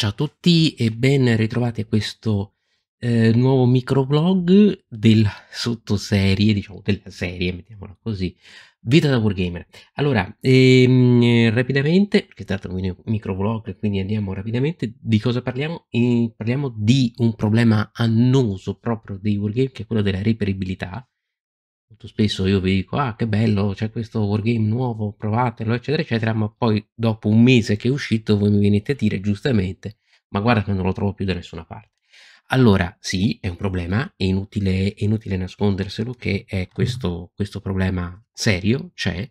Ciao a tutti e ben ritrovati a questo eh, nuovo microblog della sottoserie, diciamo della serie, mettiamola così, Vita da Wargamer. Allora, ehm, rapidamente, perché è stato un microblog, quindi andiamo rapidamente, di cosa parliamo? E parliamo di un problema annoso proprio dei Wargame, che è quello della reperibilità, molto spesso io vi dico ah che bello c'è questo wargame nuovo provatelo eccetera eccetera ma poi dopo un mese che è uscito voi mi venite a dire giustamente ma guarda che non lo trovo più da nessuna parte allora sì è un problema è inutile, è inutile nasconderselo che è questo, questo problema serio c'è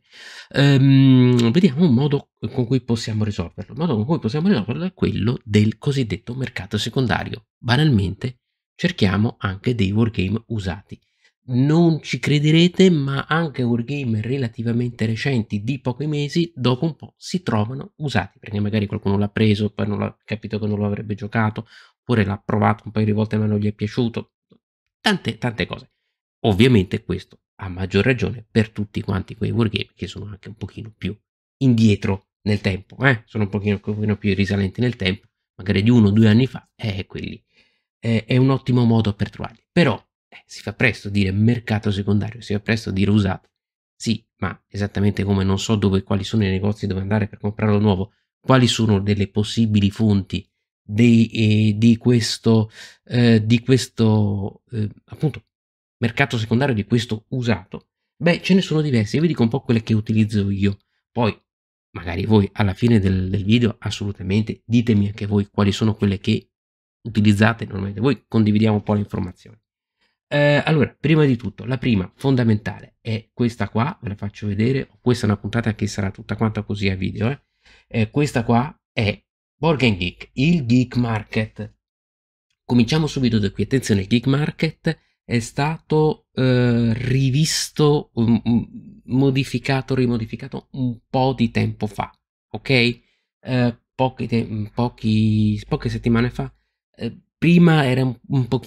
ehm, vediamo un modo con cui possiamo risolverlo il modo con cui possiamo risolverlo è quello del cosiddetto mercato secondario banalmente cerchiamo anche dei wargame usati non ci crederete, ma anche wargame relativamente recenti di pochi mesi, dopo un po' si trovano usati, perché magari qualcuno l'ha preso, poi non l'ha capito che non lo avrebbe giocato, oppure l'ha provato un paio di volte ma non gli è piaciuto, tante, tante cose. Ovviamente questo ha maggior ragione per tutti quanti quei wargame che sono anche un pochino più indietro nel tempo, eh? sono un pochino, un pochino, più risalenti nel tempo, magari di uno o due anni fa, eh, quelli. Eh, è un ottimo modo per trovarli. Però eh, si fa presto dire mercato secondario, si fa presto dire usato. Sì, ma esattamente come non so dove, quali sono i negozi dove andare per comprarlo nuovo, quali sono delle possibili fonti di, eh, di questo, eh, di questo eh, appunto mercato secondario, di questo usato. Beh, ce ne sono diverse, io vi dico un po' quelle che utilizzo io. Poi, magari voi alla fine del, del video, assolutamente ditemi anche voi quali sono quelle che utilizzate normalmente. Voi condividiamo un po' le informazioni. Eh, allora, prima di tutto, la prima fondamentale è questa qua, ve la faccio vedere, questa è una puntata che sarà tutta quanta così a video, eh. Eh, questa qua è Borgen Geek, il Geek Market. Cominciamo subito da qui, attenzione, il Geek Market è stato eh, rivisto, mm, mm, modificato, rimodificato un po' di tempo fa, ok? Eh, poche, pochi, poche settimane fa eh, prima era un, un più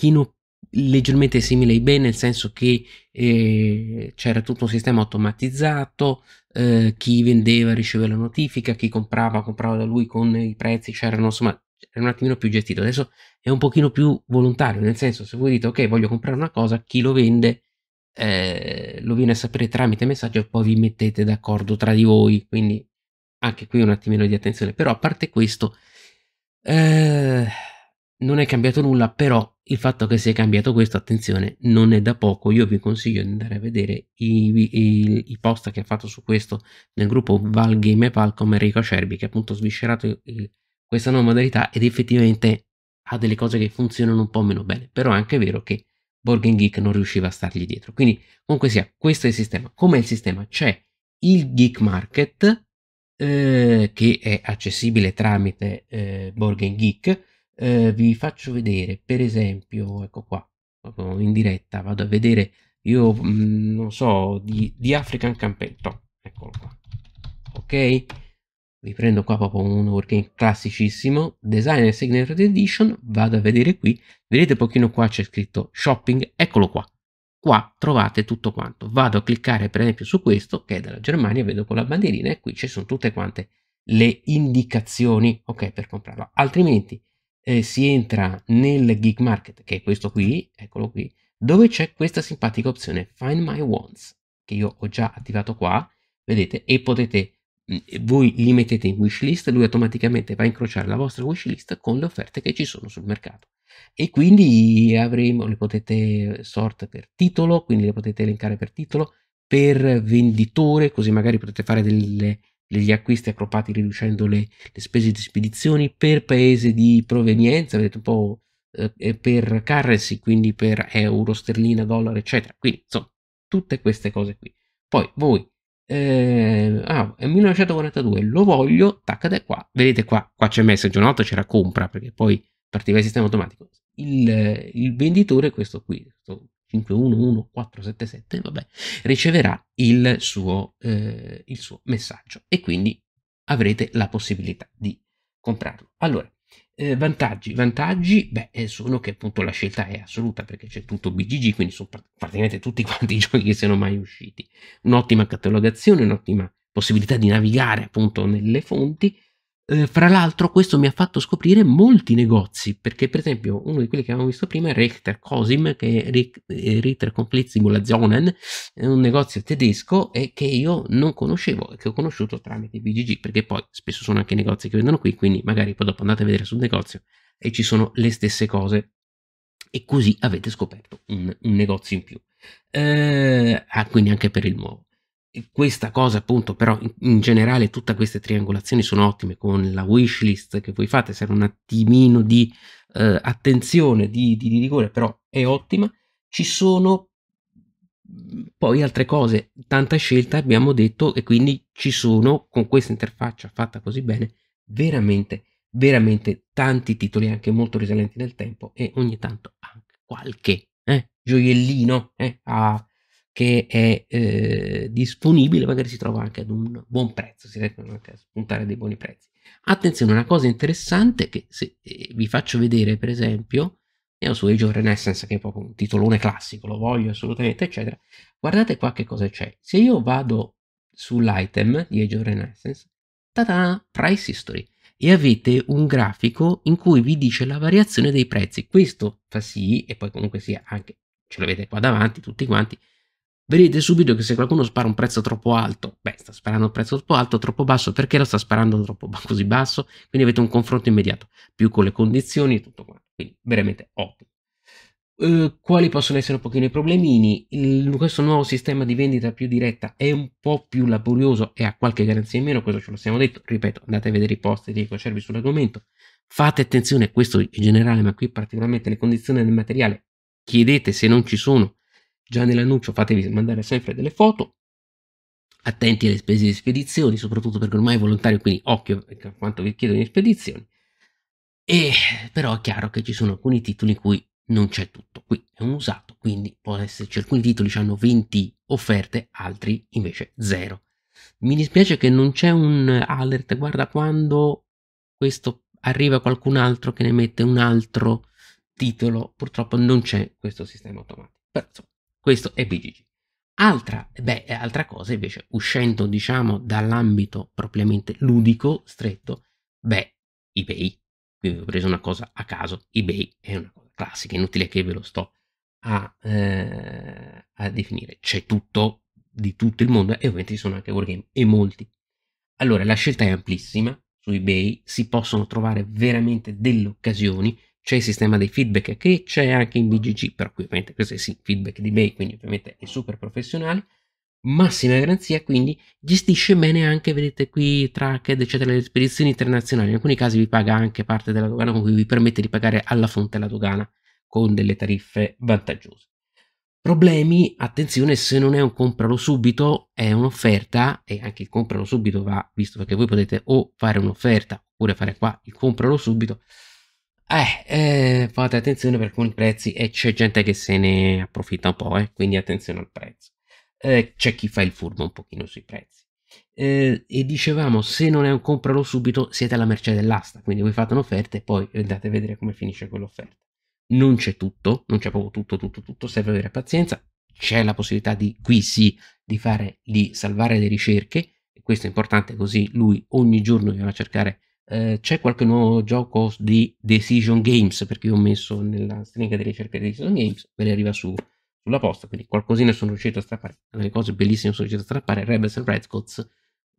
leggermente simile a eBay nel senso che eh, c'era tutto un sistema automatizzato, eh, chi vendeva riceveva la notifica, chi comprava comprava da lui con i prezzi, c'erano insomma era un attimino più gestito, adesso è un pochino più volontario, nel senso se voi dite ok voglio comprare una cosa, chi lo vende eh, lo viene a sapere tramite messaggio e poi vi mettete d'accordo tra di voi, quindi anche qui un attimino di attenzione, però a parte questo... Eh, non è cambiato nulla, però il fatto che sia cambiato questo, attenzione, non è da poco. Io vi consiglio di andare a vedere i, i, i post che ha fatto su questo nel gruppo Val Game Pal come Enrico Acerbi, che ha appunto sviscerato il, eh, questa nuova modalità ed effettivamente ha delle cose che funzionano un po' meno bene. Però è anche vero che Borgen Geek non riusciva a stargli dietro. Quindi, comunque sia, questo è il sistema. Com'è il sistema? C'è il Geek Market, eh, che è accessibile tramite eh, Borgen Geek eh, vi faccio vedere per esempio ecco qua in diretta vado a vedere io mh, mm, non so di, di African Campetto eccolo qua ok vi prendo qua proprio un working classicissimo designer signature edition vado a vedere qui vedete pochino qua c'è scritto shopping eccolo qua qua trovate tutto quanto vado a cliccare per esempio su questo che è dalla Germania vedo con la bandierina e qui ci sono tutte quante le indicazioni ok per comprarlo altrimenti eh, si entra nel Geek Market, che è questo qui, eccolo qui, dove c'è questa simpatica opzione Find My Wants, che io ho già attivato qua, vedete, e potete, mm, voi li mettete in wishlist, lui automaticamente va a incrociare la vostra wishlist con le offerte che ci sono sul mercato. E quindi avremo, le potete sort per titolo, quindi le potete elencare per titolo, per venditore, così magari potete fare delle gli acquisti accropati riducendo le, le spese di spedizioni per paese di provenienza, vedete un po' eh, per currency, quindi per euro, sterlina, dollaro, eccetera. Quindi insomma, tutte queste cose qui. Poi voi, eh, ah, 1942, lo voglio, taccate qua, vedete qua, qua c'è messaggio, una volta c'era compra perché poi partiva il sistema automatico. Il, il venditore è questo qui, questo 511477, vabbè, riceverà il suo, eh, il suo, messaggio e quindi avrete la possibilità di comprarlo. Allora, eh, vantaggi, vantaggi, beh, eh, sono che appunto la scelta è assoluta perché c'è tutto BGG, quindi sono praticamente tutti quanti i giochi che siano mai usciti. Un'ottima catalogazione, un'ottima possibilità di navigare appunto nelle fonti, eh, fra l'altro questo mi ha fatto scoprire molti negozi, perché per esempio uno di quelli che avevamo visto prima è Richter Cosim, che è eh, Richter Komplizigulationen, è un negozio tedesco e che io non conoscevo e che ho conosciuto tramite BGG, perché poi spesso sono anche negozi che vendono qui, quindi magari poi dopo andate a vedere sul negozio e ci sono le stesse cose. E così avete scoperto un, un negozio in più. Eh, ah, quindi anche per il nuovo questa cosa appunto però in, in, generale tutte queste triangolazioni sono ottime con la wishlist che voi fate serve un attimino di eh, attenzione di, di, di, rigore però è ottima ci sono mm, poi altre cose tanta scelta abbiamo detto e quindi ci sono con questa interfaccia fatta così bene veramente veramente tanti titoli anche molto risalenti nel tempo e ogni tanto anche qualche eh, gioiellino eh, a che è eh, disponibile, magari si trova anche ad un buon prezzo, si riescono anche a spuntare dei buoni prezzi. Attenzione, una cosa interessante che se eh, vi faccio vedere, per esempio, neo su Age of Renaissance, che è proprio un titolone classico, lo voglio assolutamente, eccetera. Guardate qua che cosa c'è. Se io vado sull'item di Age of Renaissance, ta-da, price history, e avete un grafico in cui vi dice la variazione dei prezzi. Questo fa sì, e poi comunque sia anche, ce l'avete qua davanti tutti quanti, vedete subito che se qualcuno spara un prezzo troppo alto, beh, sta sparando un prezzo troppo alto, troppo basso, perché lo sta sparando troppo così basso? Quindi avete un confronto immediato, più con le condizioni e tutto quanto. Quindi veramente ottimo. Eh, quali possono essere un pochino i problemini? Il, questo nuovo sistema di vendita più diretta è un po' più laborioso e ha qualche garanzia in meno, questo ce lo siamo detto. Ripeto, andate a vedere i post dei concervi sull'argomento. Fate attenzione, questo in generale, ma qui particolarmente le condizioni del materiale. Chiedete se non ci sono Già nell'annuncio fatevi mandare sempre delle foto, attenti alle spese di spedizioni, soprattutto perché ormai è volontario, quindi occhio a quanto vi chiedono in spedizioni. E però è chiaro che ci sono alcuni titoli in cui non c'è tutto, qui è un usato, quindi può esserci alcuni titoli che hanno 20 offerte, altri invece 0. Mi dispiace che non c'è un alert, guarda quando questo arriva qualcun altro che ne mette un altro titolo, purtroppo non c'è questo sistema automatico. Però, insomma, questo è BGG. Altra, beh, eh, altra cosa invece, uscendo diciamo dall'ambito propriamente ludico, stretto, beh, eBay. Qui ho preso una cosa a caso, eBay è una cosa classica, inutile che ve lo sto a, eh, a definire. C'è tutto, di tutto il mondo e ovviamente ci sono anche wargame e molti. Allora, la scelta è amplissima, su eBay si possono trovare veramente delle occasioni c'è il sistema dei feedback che c'è anche in BGG, per cui ovviamente questo è sì, feedback di Bay, quindi ovviamente è super professionale. Massima garanzia, quindi gestisce bene anche, vedete qui, tracked, eccetera, le spedizioni internazionali. In alcuni casi vi paga anche parte della dogana, con cui vi permette di pagare alla fonte la dogana con delle tariffe vantaggiose. Problemi, attenzione, se non è un compralo subito, è un'offerta e anche il compralo subito va, visto che voi potete o fare un'offerta oppure fare qua il compralo subito, eh, eh, fate attenzione per alcuni prezzi e eh, c'è gente che se ne approfitta un po', eh, quindi attenzione al prezzo. Eh, c'è chi fa il furbo un pochino sui prezzi. Eh, e dicevamo, se non è un compralo subito, siete alla merce dell'asta, quindi voi fate un'offerta e poi andate a vedere come finisce quell'offerta. Non c'è tutto, non c'è proprio tutto, tutto, tutto, serve avere pazienza. C'è la possibilità di, qui sì, di fare, di salvare le ricerche, e questo è importante così lui ogni giorno viene a cercare eh, c'è qualche nuovo gioco di Decision Games, perché io ho messo nella stringa di ricerca di Decision Games, ve le arriva su, sulla posta, quindi qualcosina sono riuscito a strappare, delle cose bellissime sono riuscito a strappare, Rebels and Redcoats,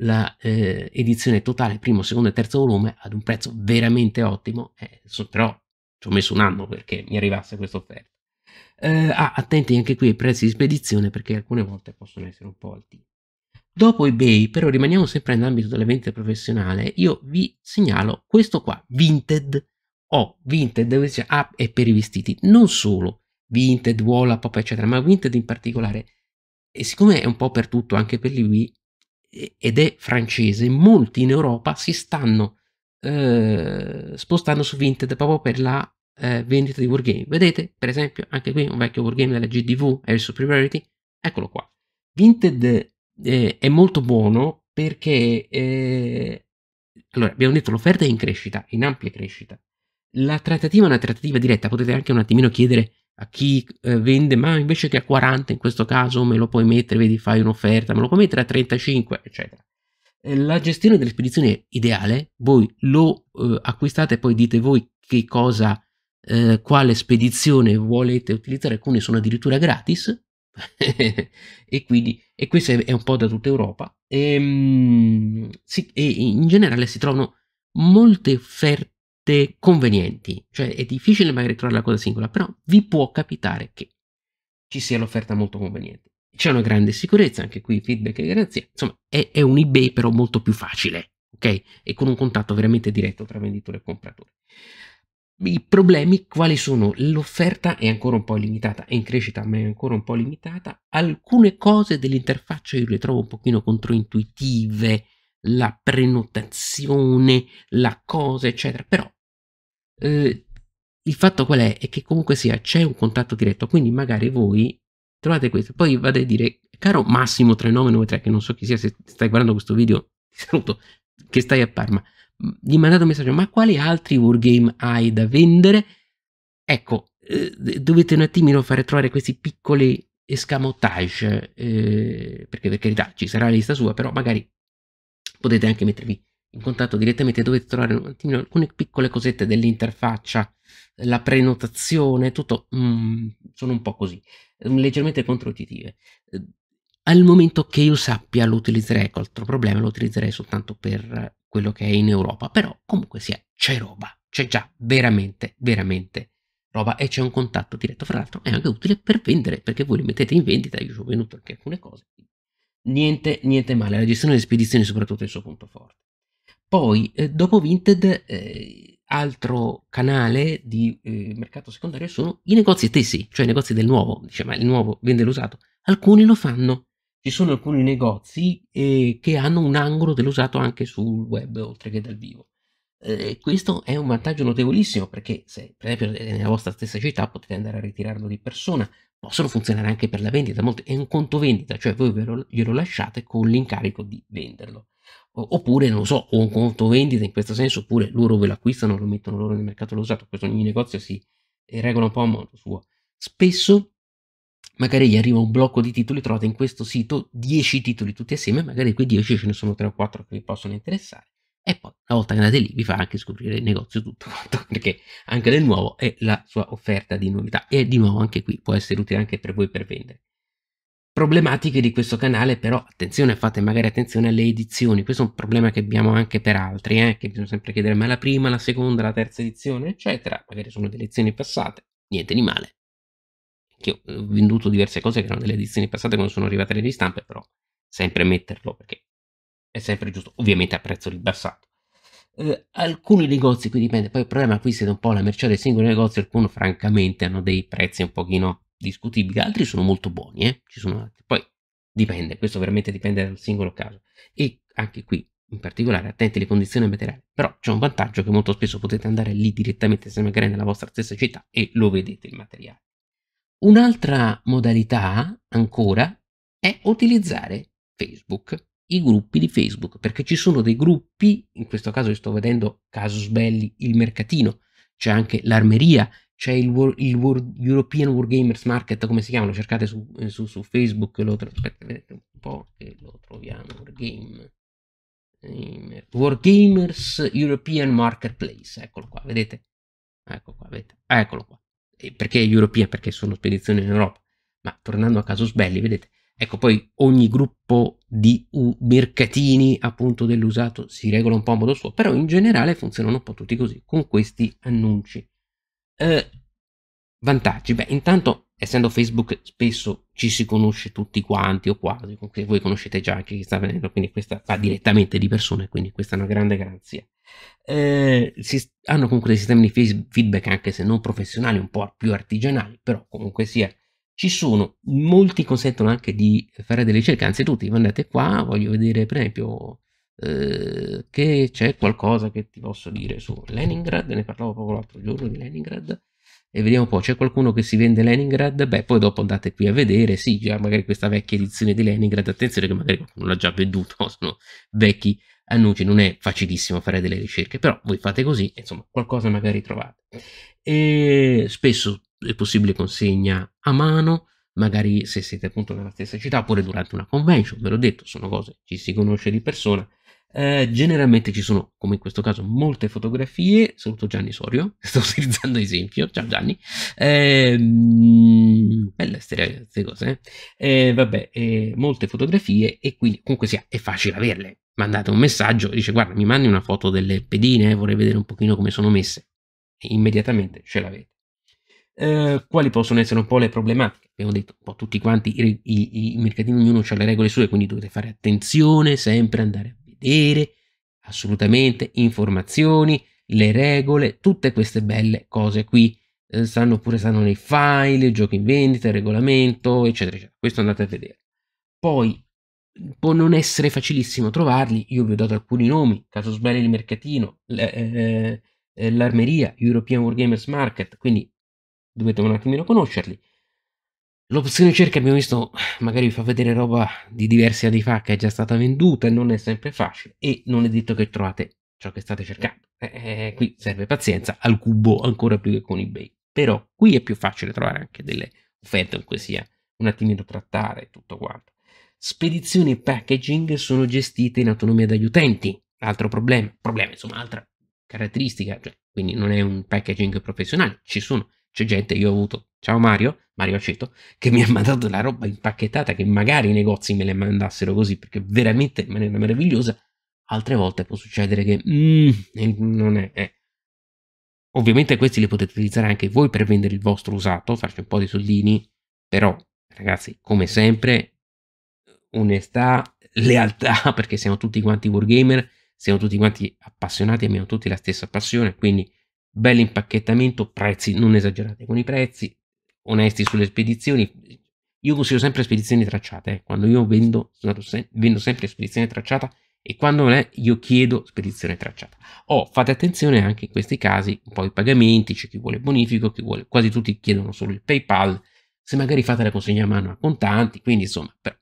la eh, edizione totale, primo, secondo e terzo volume, ad un prezzo veramente ottimo, eh, so, però ci ho messo un anno perché mi arrivasse questa offerta. Eh, ah, attenti anche qui ai prezzi di spedizione perché alcune volte possono essere un po' alti. Dopo eBay, però rimaniamo sempre nell'ambito della vendita professionale, io vi segnalo questo qua, Vinted, o oh, Vinted dove c'è app e per i vestiti, non solo Vinted, Wallapop eccetera, ma Vinted in particolare, e siccome è un po' per tutto anche per l'UI ed è francese, molti in Europa si stanno eh, spostando su Vinted proprio per la eh, vendita di wargame. Vedete, per esempio, anche qui un vecchio wargame della GDV, Air Superiority, eccolo qua. Vinted eh, è molto buono perché eh, allora, abbiamo detto l'offerta è in crescita, in ampia crescita. La trattativa è una trattativa diretta, potete anche un attimino chiedere a chi eh, vende, ma invece che a 40 in questo caso me lo puoi mettere, vedi, fai un'offerta, me lo puoi mettere a 35, eccetera. Eh, la gestione delle spedizioni è ideale, voi lo eh, acquistate e poi dite voi che cosa, eh, quale spedizione volete utilizzare, alcune sono addirittura gratis e quindi e questo è un po' da tutta Europa e, ehm, sì, e in generale si trovano molte offerte convenienti cioè è difficile magari trovare la cosa singola però vi può capitare che ci sia l'offerta molto conveniente c'è una grande sicurezza anche qui feedback e garanzia insomma è, è un ebay però molto più facile ok e con un contatto veramente diretto tra venditore e compratore i problemi quali sono? L'offerta è ancora un po' limitata, è in crescita ma è ancora un po' limitata. Alcune cose dell'interfaccia io le trovo un pochino controintuitive, la prenotazione, la cosa, eccetera, però eh, il fatto qual è? È che comunque sia c'è un contatto diretto, quindi magari voi trovate questo, poi vado a dire, caro Massimo 3993, che non so chi sia, se stai guardando questo video, ti saluto, che stai a Parma, gli mandate un messaggio, ma quali altri wargame hai da vendere? Ecco, eh, dovete un attimino fare trovare questi piccoli escamotage, eh, perché per carità ci sarà la lista sua, però magari potete anche mettervi in contatto direttamente, dovete trovare un attimino alcune piccole cosette dell'interfaccia, la prenotazione, tutto, mm, sono un po' così, mm, leggermente controintuitive. Eh, al momento che io sappia lo utilizzerei, altro problema, lo utilizzerei soltanto per quello che è in Europa, però comunque sia, c'è roba, c'è già veramente, veramente roba e c'è un contatto diretto, fra l'altro è anche utile per vendere, perché voi li mettete in vendita, io sono venuto anche alcune cose, niente, niente male, la gestione delle spedizioni soprattutto è il suo punto forte. Poi, eh, dopo Vinted, eh, altro canale di eh, mercato secondario sono i negozi stessi, cioè i negozi del nuovo, diciamo, il nuovo vende l'usato, alcuni lo fanno, ci sono alcuni negozi eh, che hanno un angolo dell'usato anche sul web oltre che dal vivo. Eh, questo è un vantaggio notevolissimo perché se per esempio eh, nella vostra stessa città potete andare a ritirarlo di persona, possono funzionare anche per la vendita, molte, è un conto vendita, cioè voi lo, glielo lasciate con l'incarico di venderlo. O, oppure, non lo so, o un conto vendita in questo senso, oppure loro ve lo acquistano, lo mettono loro nel mercato dell'usato, questo ogni negozio si eh, regola un po' a modo suo. Spesso magari gli arriva un blocco di titoli, trovate in questo sito 10 titoli tutti assieme, magari quei 10 ce ne sono 3 o 4 che vi possono interessare. E poi, una volta che andate lì, vi fa anche scoprire il negozio tutto quanto, perché anche del nuovo è la sua offerta di novità. E di nuovo anche qui può essere utile anche per voi per vendere. Problematiche di questo canale, però, attenzione, fate magari attenzione alle edizioni. Questo è un problema che abbiamo anche per altri, eh, che bisogna sempre chiedere, ma la prima, la seconda, la terza edizione, eccetera. Magari sono delle edizioni passate, niente di male che ho eh, venduto diverse cose che erano delle edizioni passate quando sono arrivate le ristampe, però sempre metterlo perché è sempre giusto, ovviamente a prezzo ribassato. Eh, alcuni negozi, qui dipende, poi il problema qui siete un po' la merce dei singoli negozi, alcuni francamente hanno dei prezzi un pochino discutibili, altri sono molto buoni, eh? ci sono altri. Poi dipende, questo veramente dipende dal singolo caso. E anche qui, in particolare, attenti alle condizioni materiali, però c'è un vantaggio che molto spesso potete andare lì direttamente se magari nella vostra stessa città e lo vedete il materiale. Un'altra modalità ancora è utilizzare Facebook, i gruppi di Facebook, perché ci sono dei gruppi, in questo caso sto vedendo Casus Belli, il mercatino, c'è anche l'armeria, c'è il, World, il World, European Wargamers Market, come si chiama? Lo cercate su, eh, su, su Facebook, lo aspetta, vedete un po' che lo troviamo, Wargame. Wargamers European Marketplace, eccolo qua, vedete? Eccolo qua, vedete? Eccolo qua perché europea? Perché sono spedizioni in Europa. Ma tornando a Casus Belli, vedete, ecco poi ogni gruppo di mercatini appunto dell'usato si regola un po' a modo suo, però in generale funzionano un po' tutti così, con questi annunci. Eh, vantaggi? Beh, intanto essendo Facebook spesso ci si conosce tutti quanti o quasi, voi conoscete già anche chi sta venendo, quindi questa va direttamente di persone, quindi questa è una grande garanzia. Eh, si, hanno comunque dei sistemi di feedback anche se non professionali, un po' più artigianali, però comunque sia ci sono, molti consentono anche di fare delle ricerche, anzitutto andate eh, qua, voglio vedere per esempio eh, che c'è qualcosa che ti posso dire su Leningrad, ne parlavo proprio l'altro giorno di Leningrad, e vediamo un po' c'è qualcuno che si vende Leningrad? Beh, poi dopo andate qui a vedere, sì, già magari questa vecchia edizione di Leningrad, attenzione che magari qualcuno l'ha già venduto, sono vecchi annunci non è facilissimo fare delle ricerche, però voi fate così, insomma, qualcosa magari trovate. E spesso è possibile consegna a mano, magari se siete appunto nella stessa città, oppure durante una convention, ve l'ho detto, sono cose, ci si conosce di persona. Eh, generalmente ci sono, come in questo caso, molte fotografie. Saluto Gianni Sorio, sto utilizzando esempio. Ciao Gianni. Eh, belle queste cose. Eh? eh vabbè, eh, molte fotografie e quindi comunque sia, è facile averle mandate un messaggio e dice guarda mi mandi una foto delle pedine, eh, vorrei vedere un pochino come sono messe. E immediatamente ce l'avete. Eh, quali possono essere un po' le problematiche? Abbiamo detto un po' tutti quanti, i, i, i mercatini ognuno ha le regole sue, quindi dovete fare attenzione, sempre andare a vedere, assolutamente, informazioni, le regole, tutte queste belle cose qui eh, stanno pure stanno nei file, giochi in vendita, regolamento, eccetera, eccetera. Questo andate a vedere. Poi può non essere facilissimo trovarli. Io vi ho dato alcuni nomi: Caso Sbelli il Mercatino, eh, eh, eh, l'Armeria, European Wargamers Market, quindi dovete un attimino conoscerli. L'opzione cerca abbiamo visto, magari vi fa vedere roba di diversi anni fa che è già stata venduta e non è sempre facile e non è detto che trovate ciò che state cercando. Eh, qui serve pazienza al cubo ancora più che con eBay. Però qui è più facile trovare anche delle offerte in cui sia un attimino trattare tutto quanto. Spedizioni e packaging sono gestite in autonomia dagli utenti. Altro problema, problema insomma, altra caratteristica, cioè, quindi non è un packaging professionale, ci sono, c'è gente, io ho avuto, ciao Mario, Mario Aceto, che mi ha mandato la roba impacchettata che magari i negozi me le mandassero così perché veramente in maniera meravigliosa, altre volte può succedere che mm, non è... Eh. Ovviamente questi li potete utilizzare anche voi per vendere il vostro usato, farci un po' di soldini, però ragazzi, come sempre, onestà, lealtà, perché siamo tutti quanti wargamer, siamo tutti quanti appassionati, abbiamo tutti la stessa passione, quindi bel impacchettamento, prezzi, non esagerate con i prezzi, onesti sulle spedizioni. Io consiglio sempre spedizioni tracciate, eh. quando io vendo, vendo sempre spedizione tracciata e quando non è io chiedo spedizione tracciata. Oh, fate attenzione anche in questi casi, un po' i pagamenti, c'è chi vuole bonifico, chi vuole, quasi tutti chiedono solo il PayPal, se magari fate la consegna a mano a contanti, quindi insomma, però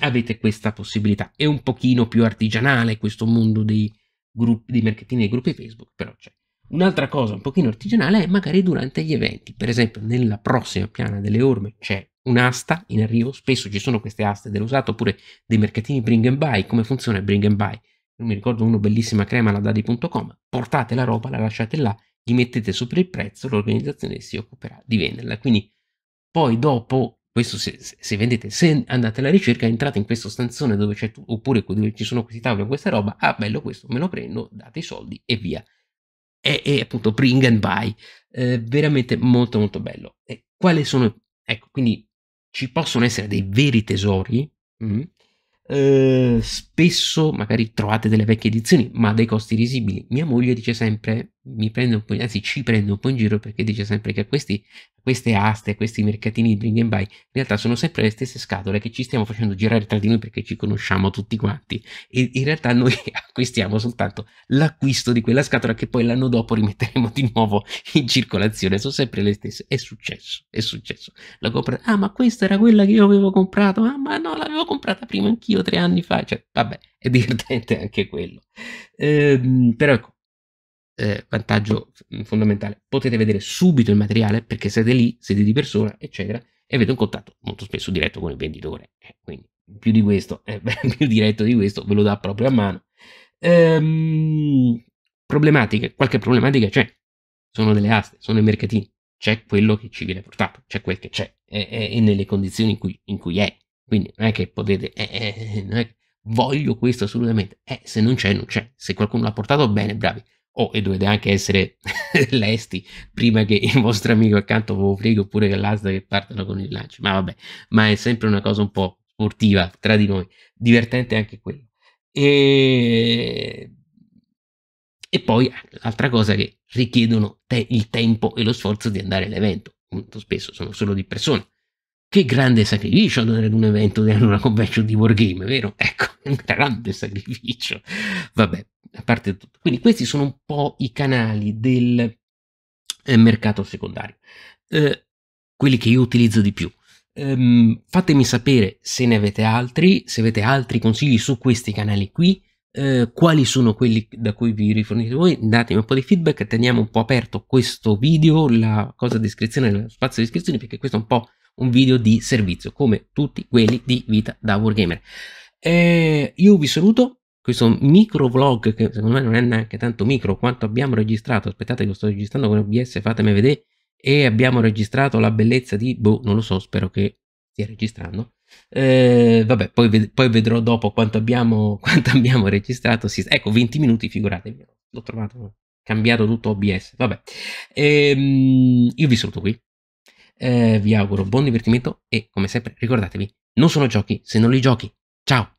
avete questa possibilità. È un pochino più artigianale questo mondo dei, gruppi, di mercatini dei gruppi Facebook, però c'è. Un'altra cosa un pochino artigianale è magari durante gli eventi. Per esempio, nella prossima piana delle orme c'è un'asta in arrivo. Spesso ci sono queste aste dell'usato oppure dei mercatini bring and buy. Come funziona il bring and buy? Non mi ricordo uno bellissima crema alla dadi.com. Portate la roba, la lasciate là, gli mettete sopra il prezzo, l'organizzazione si occuperà di venderla. Quindi poi dopo questo se, se, vendete, se andate alla ricerca, entrate in questo stanzone dove c'è tu, oppure dove ci sono questi tavoli o questa roba, ah bello questo, me lo prendo, date i soldi e via. E, e appunto bring and buy, eh, veramente molto molto bello. E quali sono, ecco, quindi ci possono essere dei veri tesori, mm, eh, spesso magari trovate delle vecchie edizioni, ma a dei costi risibili. Mia moglie dice sempre, mi prende un po', anzi ci prende un po' in giro perché dice sempre che questi, queste aste, questi mercatini di bring and buy in realtà sono sempre le stesse scatole che ci stiamo facendo girare tra di noi perché ci conosciamo tutti quanti e in realtà noi acquistiamo soltanto l'acquisto di quella scatola che poi l'anno dopo rimetteremo di nuovo in circolazione, sono sempre le stesse, è successo, è successo, la compra, ah ma questa era quella che io avevo comprato, ah ma no l'avevo comprata prima anch'io tre anni fa, cioè vabbè è divertente anche quello, ehm, però ecco eh, vantaggio mm, fondamentale. Potete vedere subito il materiale perché siete lì, siete di persona, eccetera, e avete un contatto molto spesso diretto con il venditore. Eh, quindi più di questo, eh, più diretto di questo, ve lo dà proprio a mano. Ehm, problematiche, qualche problematica c'è. Sono delle aste, sono i mercatini, c'è quello che ci viene portato, c'è quel che c'è, e, nelle condizioni in cui, in cui, è. Quindi non è che potete, eh, eh, eh, non è voglio questo assolutamente. se non c'è, non c'è. Se qualcuno l'ha portato bene, bravi Oh, e dovete anche essere lesti prima che il vostro amico accanto vi frega oppure che l'asta che partano con il lancio. Ma vabbè, ma è sempre una cosa un po' sportiva tra di noi, divertente anche quello. E, e poi l'altra cosa che richiedono te il tempo e lo sforzo di andare all'evento. Molto spesso sono solo di persone che grande sacrificio andare ad un evento di una convention di Wargame, vero? Ecco, un grande sacrificio. Vabbè, a parte tutto. Quindi questi sono un po' i canali del eh, mercato secondario. Eh, quelli che io utilizzo di più. Um, fatemi sapere se ne avete altri, se avete altri consigli su questi canali qui, uh, quali sono quelli da cui vi rifornite voi, datemi un po' di feedback, teniamo un po' aperto questo video, la cosa descrizione, lo spazio di descrizione, perché questo è un po' un video di servizio come tutti quelli di vita da Wargamer. E eh, io vi saluto, questo micro vlog che secondo me non è neanche tanto micro quanto abbiamo registrato, aspettate che lo sto registrando con OBS, fatemi vedere, e abbiamo registrato la bellezza di, boh, non lo so, spero che stia registrando. Eh, vabbè, poi, ved poi, vedrò dopo quanto abbiamo, quanto abbiamo registrato. Sì, ecco, 20 minuti, figuratevi, l'ho trovato cambiato tutto OBS. Vabbè, ehm, io vi saluto qui. Eh, vi auguro buon divertimento e come sempre ricordatevi, non sono giochi se non li giochi. Ciao!